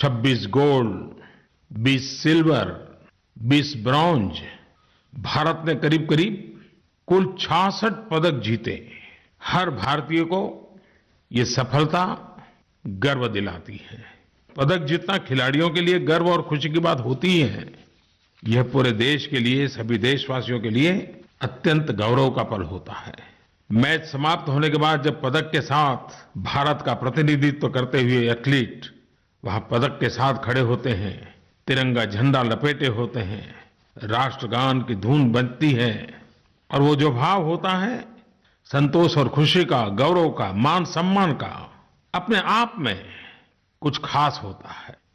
26 gold 20 silver 20 bronze Bharat ने करीब करीब कुल छियासठ पदक जीते हर भारतीय को ये सफलता गर्व दिलाती है पदक जीतना खिलाड़ियों के लिए गर्व और खुशी की बात होती ही है यह पूरे देश के लिए सभी देशवासियों के लिए अत्यंत गौरव का पल होता है मैच समाप्त होने के बाद जब पदक के साथ भारत का प्रतिनिधित्व करते हुए एथलीट वहां पदक के साथ खड़े होते हैं तिरंगा झंडा लपेटे होते हैं राष्ट्रगान की धुन बनती है और वो जो भाव होता है संतोष और खुशी का गौरव का मान सम्मान का अपने आप में कुछ खास होता है